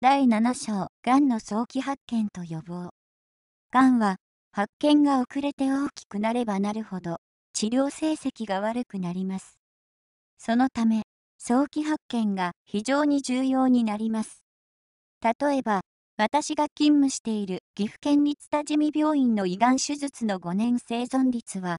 第7章、がんの早期発見と予防。がんは、発見が遅れて大きくなればなるほど、治療成績が悪くなります。そのため、早期発見が非常に重要になります。例えば、私が勤務している岐阜県立多治見病院の胃がん手術の5年生存率は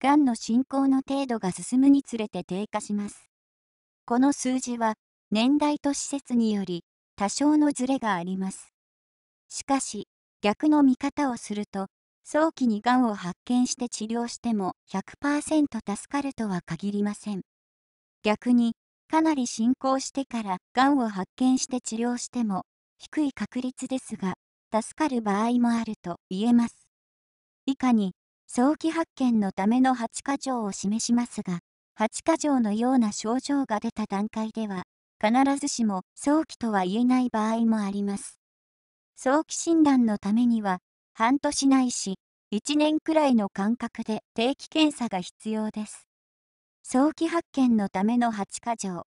がんの進行の程度が進むにつれて低下します。この数字は、年代と施設により、多少のズレがあります。しかし、逆の見方をすると、早期にがんを発見して治療しても100%助かるとは限りません。逆に、かなり進行してからがんを発見して治療しても低い確率ですが、助かる場合もあると言えます。以下に早期発見のための8か条を示しますが、8か条のような症状が出た段階では、必ずしも早期とは言えない場合もあります。早期診断のためには、半年ないし、1年くらいの間隔で定期検査が必要です。早期発見のための8か条。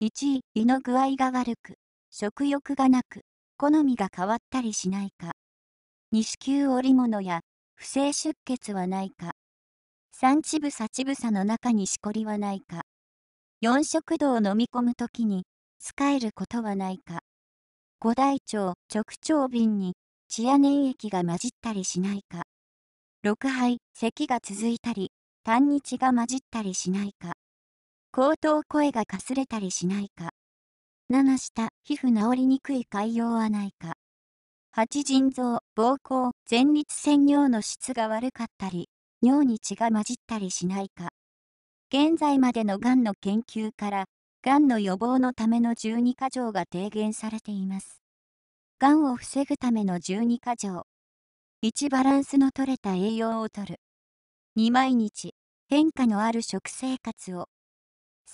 1位、胃の具合が悪く、食欲がなく、好みが変わったりしないか。西子織物や不正出血はないか。三地部幸房の中にしこりはないか。四食道を飲み込む時に、使えることはないか。五大腸、直腸瓶に、チア粘液が混じったりしないか。六肺、咳が続いたり、痰に血が混じったりしないか。口頭声がかすれたりしないか。七下、皮膚治りにくい潰瘍はないか。8腎臓、膀胱、前立腺尿の質が悪かったり、尿に血が混じったりしないか。現在までのがんの研究から、がんの予防のための12か条が提言されています。がんを防ぐための12か条。1バランスの取れた栄養をとる。2毎日、変化のある食生活を。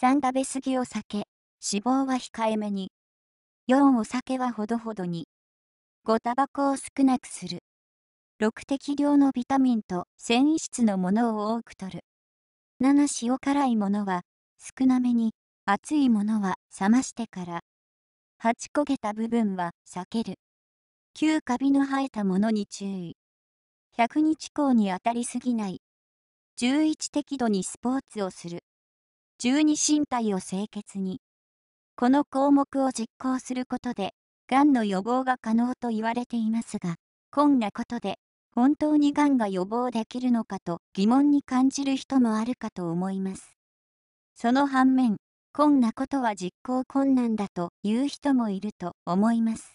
3食べ過ぎを避け、脂肪は控えめに。4お酒はほどほどに。5タバコを少なくする6適量のビタミンと繊維質のものを多くとる7塩辛いものは少なめに熱いものは冷ましてから8焦げた部分は避ける9カビの生えたものに注意100日光に当たりすぎない11適度にスポーツをする12身体を清潔にこの項目を実行することでがんの予防が可能と言われていますが、こんなことで、本当にがんが予防できるのかと疑問に感じる人もあるかと思います。その反面、こんなことは実行困難だという人もいると思います。